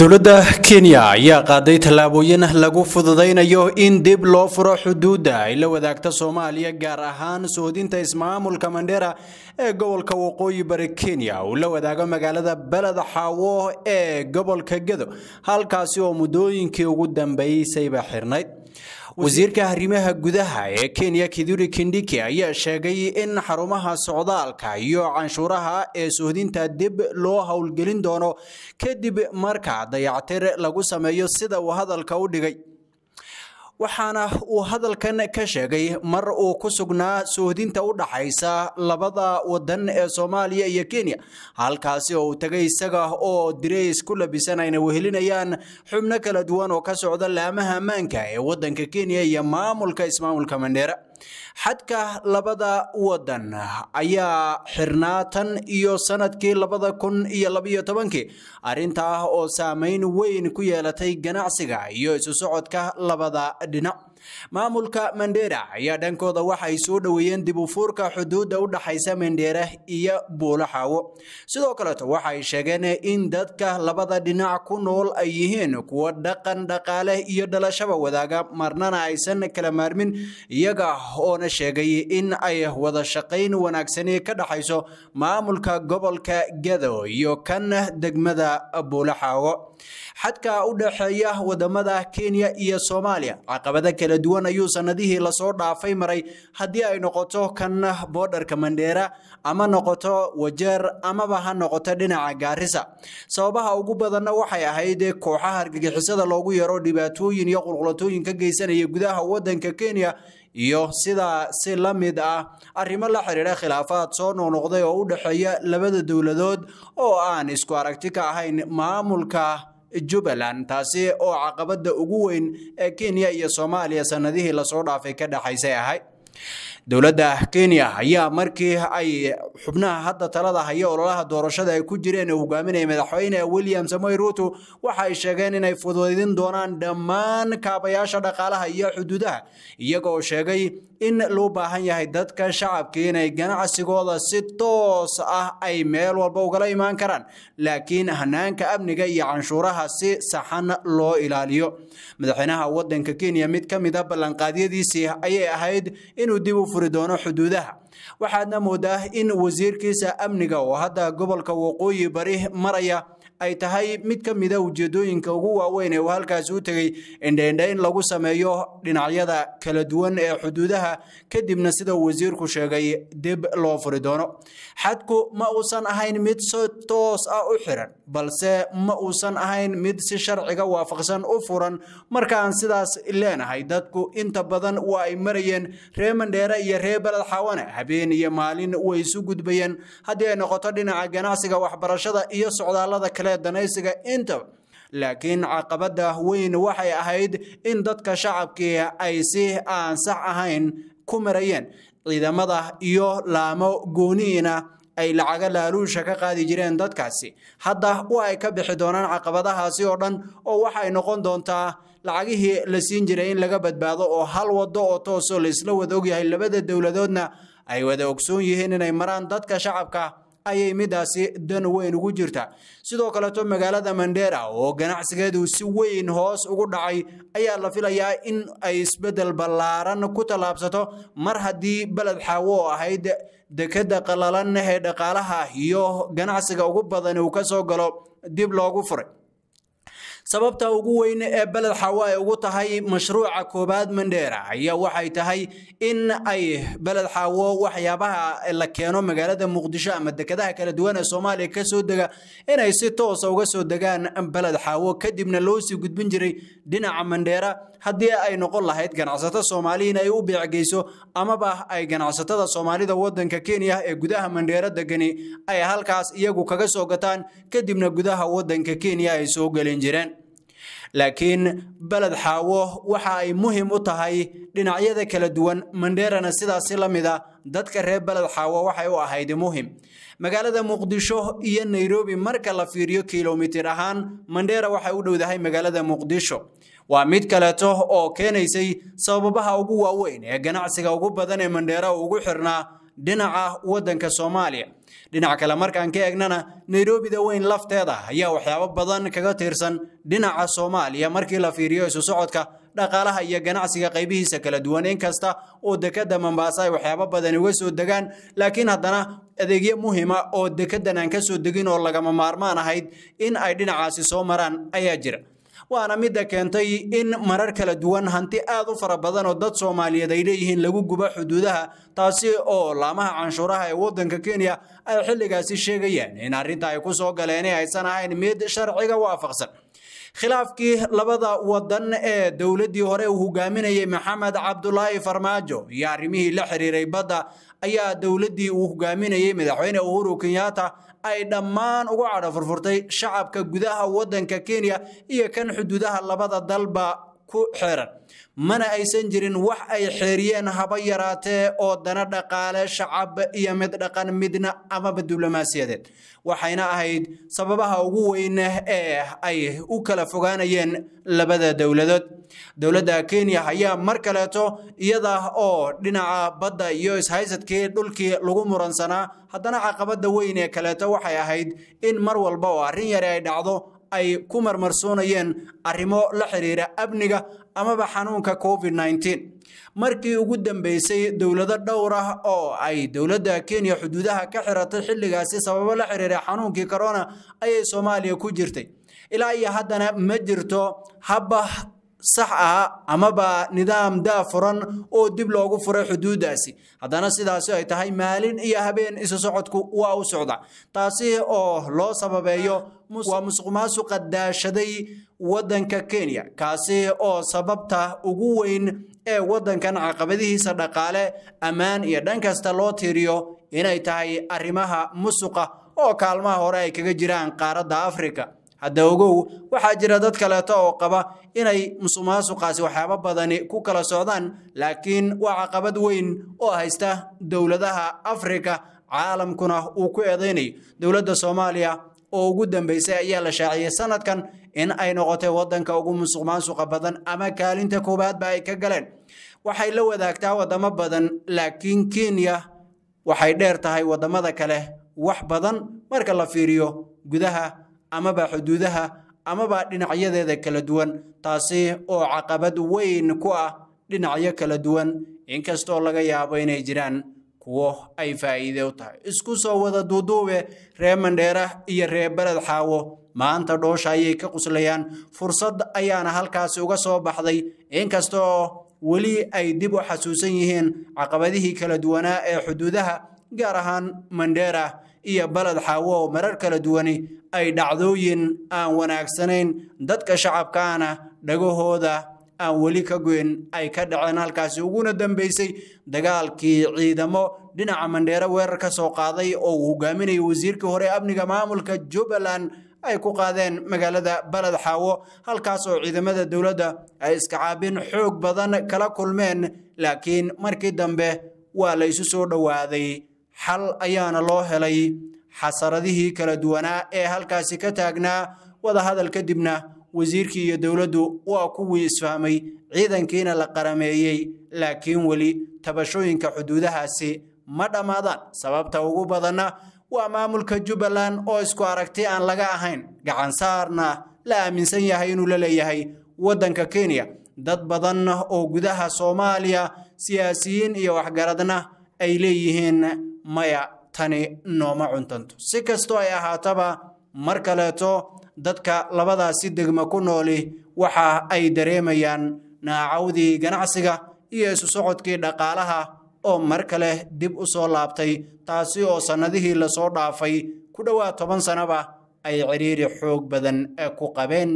dowladda kenya ayaa qaaday tallaabooyin lagu fududaynayo in dib loo furo xuduudda ay la wadaagta soomaaliya gaar ahaan soodinta ismaamulka mandheera ee gobolka waqooyi bari kenya uu la wadaago magaalada beled xaawo ee gobolka gedo halkaasi oo muddooyinkii ugu dambeysayba xirnayd wasiirka arrimaha gudaha ee kenya kiduri kindhike ayaa sheegay in xarumaha socdaalka iyo canshuuraha ee suhdinta dib loo howlgelin doono kadib marka dayactir lagu sameeyo sida uu hadalka u dhigay waxaana uu hadalkan ka sheegay mar uu ku sugnaa suuhdinta u dhaxaysa labada waddan ee soomaaliya iyo kenya halkaasi oo uu tegay isaga oo dirays ku labisan ayna wehelinayaan xubno kala duwan oo ka socda laamaha ammaanka ee waddanka kenya iyo maamulka ismaamulka mandheera xadka labada waddan ayaa xirnaa tan iyo sanadkii labada kun iyo labaiyo tobankii arrinta ah oo saameyn weyn ku yeelatay ganacsiga iyo isu socodka labada dhinac maamulka mandheera ayaa dhankooda waxa soo dhoweeyeen dib ufuurka xuduudda u dhaxaysa mandera iyo buulaxaawo sidoo kaleto waxay sheegeen in dadka labada dhinac ku nool ay yihiin kuwo dhaqan dhaqaale iyo dhalashaba wadaaga marnana aysan kala maarmin iyaga oona sheegay in ay wada shaqayn wanaagsani ka dhaxayso maamulka gobolka gado iyo kan degmada buulaxaawo xadka u dhexeeya wadamada kenya iyo soomaaliya caqabada kale kala duwan ayuu sanadihii lasoo dhaafay maray haddii ay noqoto kan boodharka mandheera ama noqoto wajeer amaba ha noqoto dhinaca gaarisa sababaha ugu badanna waxay ahayd kooxaha argagixisada loogu yaro dhibaatooyin iyo qulqulatooyin ka geysanaya gudaha wadanka kenya iyo sidaa si la mid ah arrimo la xiriira khilaafaad soo noqnoqday oo u dhexeeya labada dowladood oo aan isku aragti ka ahayn maamulka jubbaland taasi oo caqabadda ugu weyn ee kenya iyo soomaaliya sannadihii lasoo dhaafay ka dhexaysay ahay dowladda kenya ayaa markii ay xubnaha hadda talada haya ololaha doorashada ay ku jireen hogaaminaya madaxweyne william samoy ruuto waxa ay sheegeen inay fududaydin doonaan dhammaan kaabayaasha dhaqaalaha iyo xuduudaha iyagoo sheegay in loo baahan yahay dadka shacabkii inay ganacsigooda si toos ah ay meel walba ugala imaan karaan laakiin hanaanka amniga iyo canshuuraha si saxan loo ilaaliyo madaxweynaha wadanka kenya mid ka mid a ah ballanqaadyadiisii ayay ahayd inuu dib u furi doono xuduudaha waxaadna moodaa in wasiirkiisa amniga oo hadda gobolka waqooyi bari maraya ay tahay mid ka mida ujeedooyinka ugu waaweyn ee uu halkaas u tegey indheendhe lagu sameeyo dhinacyada kala duwan ee xuduudaha kadibna sida wasiirku sheegay dib loo furi doono xadku ma uusan ahayn mid si toos ah u xiran balse ma uusan ahayn mid si sharciga waafaqsan u furan markaan sidaas leenahay dadku inta badan waa ay marayeen ree mandheere iyo ree beled xawane habeen iyo maalin way isu gudbayeen haddii ay noqoto dhinaca ganacsiga waxbarashada iyo socdaalada kale ee danaysiga inta laakiin caqabada weyn waxay ahayd in dadka shacabkii ay si aan sax ahayn ku marayeen ciidamada iyo laamo gooniina ay lacaga laaluusha ka qaadi jireen dadkaasi hadda wa ay ka bixi doonaan caqabadahaasi oo dhan oo waxay noqon doontaa lacagihii la siin jiray in laga badbaado oo hal wado oo toosoo laisla wada ogyahay labada dowladoodna ay wada ogsoon yihiin inay maraan dadka shacabka ayay midaasi dan weyn ugu jirta sidoo kaleeto magaalada mandheera oo ganacsigeedu si weyn hoos ugu dhacay ayaa la filayaa in ay isbeddel ballaaran ku tallaabsato mar haddii beled xaawo oo ahayd dekedda qalalan ee dhaqaalaha iyo ganacsiga ugu badan uu ka soo galo dib loogu furay sababta ugu weyn ee beled ay ugu tahay mashruuca koobaad mandheera ayaa waxay tahay in ay beled xaawo waxyaabaha la keeno magaalada muqdisho ama dekedaha kala duwan ee soomaaliya ka soo dega inay si toosa ah uga soo degaan beled xaawo kadibna loo sii gudbin jiray dhinaca mandheera haddii ay noqon lahayd ganacsato soomaali in ay u beecgeyso amaba ay ganacsatada soomaalida wadanka kenya ee gudaha mandheero degani ay halkaas iyagu kaga soo gataan kadibna gudaha waddanka kenya ay soo gelin jireen laakiin beled xaawo waxa ay muhiim u tahay dhinacyada kala duwan mandheerana sidaasi la mid a dadka reer beled xaawo waxay u ahayd muhim magaalada muqdisho iyo nairobi marka la fiiriyo kilomitir ahaan mandheera waxay u dhowdahay magaalada muqdisho waa mid kaleeto oo keenaysay sababaha ugu waaweyn ee ganacsiga ugu badan ee mandheera ugu xirnaa dhinaca waddanka soomaaliya dhinac kale markaan ka eegnana nayrobida weyn lafteeda ayaa waxyaabo badan kaga tiirsan dhinaca soomaaliya markii la fiiriyo isu socodka dhaqaalaha iyo ganacsiga qaybihiisa kala duwan inkasta oo dekedda mambaasa ay waxyaabo badan uga soo degaan laakiin haddana adeegyo muhima ah oo dekeddan aan ka soo degin oo lagama maarmaan ahayd in ay dhinacaasi soo maraan ayaa jira waana midda keentay in marar kala duwan hanti aad u fara badan oo dad soomaaliyeed ay leeyihiin lagu gubo xuduudaha taasi oo laamaha canshuuraha ee waddanka kenya ay xilligaasi sheegayaan in arrinta ay ku soo galeen aysan ahayn mid sharciga waafaqsan khilaafkii labada wadan ee dowladdii hore uu hogaaminayay maxamed cabdulaahi farmaajo iyo arrimihii la xiriiray badda ayaa dowladdii uu hogaaminayey madaxweyne uhuru kenyaata ay dhammaan uga cadho furfurtay shacabka gudaha waddanka kenya iyo kan xuduudaha labada dalba ku xeeran mana aysan jirin wax ay xeeriyeen haba yaraatee oo dana dhaqaale shacab iyo mid dhaqan midna amaba diblomaasiyadeed waxayna ahayd sababaha ugu weyn ee ay u kala fogaanayeen labada dowladood dowladda kenya ayaa mar kaleeto iyada oo dhinaca badda iyo ishaysadkii dhulkii lagu muransanaa haddana caqabada weyn ee kaleeto waxay ahayd in mar walba oo arrin yare ay dhacdo ay ku marmarsoonayeen arrimo la xiriira amniga amaba xanuunka covid markii ugu dambeysay dowlado dhowr ah oo ay dowladda kenya xuduudaha ka xiratay xilligaasi sababo la xiriira xanuunkii corona ayay soomaaliya ku jirtay ilaa iyo haddana ma jirto haba sax ah amaba nidaam daa furan oo dib loogu furay xuduudaasi haddana sidaasi ay tahay maalin iyo habeen isa socodku waa u socda taasi oo loo sababeeyo waa musuqmaasuqa daashaday waddanka kenya kaasi oo sababta ugu weyn ee waddankan caqabadihiisa dhaqaale ammaan iyo dhan kasta loo tiiriyo inay tahay arrimaha musuqa oo kaalmaha hore ay kaga jiraan qaaradda afrika hadda ogow waxaa jira dad kaleeto oo qaba inay musuqmaasuqaasi waxyaabo badani ku kala socdaan laakiin waa caqabad weyn oo haysta dowladaha afrika caalamkuna uu ku eedaynayo dowladda soomaaliya oo ugu dambeysay ayaa la shaaciyay sanadkan in ay noqotay waddanka ugu musuqmaasuqa badan ama kaalinta koowaadba ay ka galeen waxay la wadaagtaa waddamo badan laakiin kenya waxay dheer tahay waddamada kale wax badan marka la fiiriyo gudaha amaba xuduudaha amaba dhinacyadeeda kala duwan taasi oo caqabad weyn ku ah dhinacyo kala duwan inkastoo laga yaabo inay jiraan kuwo ay faa'iide u tahay isku soo wada duuduube reer mandheera iyo reer beled xaawo maanta dhoosha ayay ka quslayaan fursad ayaana halkaasi uga soo baxday inkastoo weli ay dib u xasuusan yihiin caqabadihii kala duwanaa ee xuduudaha gaar ahaan mandheera iyo baled xaawo oo marar kala duwani ay dhacdooyin aan wanaagsanayn dadka shacabkaana dhagahooda aan weli ka goyn ay ka dhaceen halkaasi uguna dambeysay dagaalkii ciidamo dhinaca mandheere weerar ka soo qaaday oo uu hogaaminayay wasiirkii hore amniga maamulka jubbaland ay ku qaadeen magaalada baled xaawo halkaas oo ciidamada dowladda ay iskacaabin xoog badan kala kulmeen laakiin markii dambe waa la isu soo dhowaaday xal ayaana loo helay xasaradihii kala duwanaa ee halkaasi ka taagnaa wadahadal kadibna wasiirkii iyo dowladdu waa kuwii isfahmay ciidankiina la qarameeyey laakiin weli tabashooyinka xuduudahaasi ma dhammaadaan sababta ugu badanna waa maamulka jubbaland oo isku aragti aan laga ahayn gacansaarna la aaminsan yahay inuu la leeyahay waddanka kenya dad badan oo gudaha soomaaliya siyaasiyiin iyo waxgaradna ay leeyihiin maya tani nooma cuntanto si kastoo ay ahaataba mar kaleeto dadka labadaasi degmo ku nooli waxa ay dareemayaan naacawdii ganacsiga iyo isu socodkii dhaqaalaha oo mar kale dib u soo laabtay taasi oo sannadihii lasoo dhaafay ku dhowaad toban sanaba ay cidhiiri xoog badan ku qabeen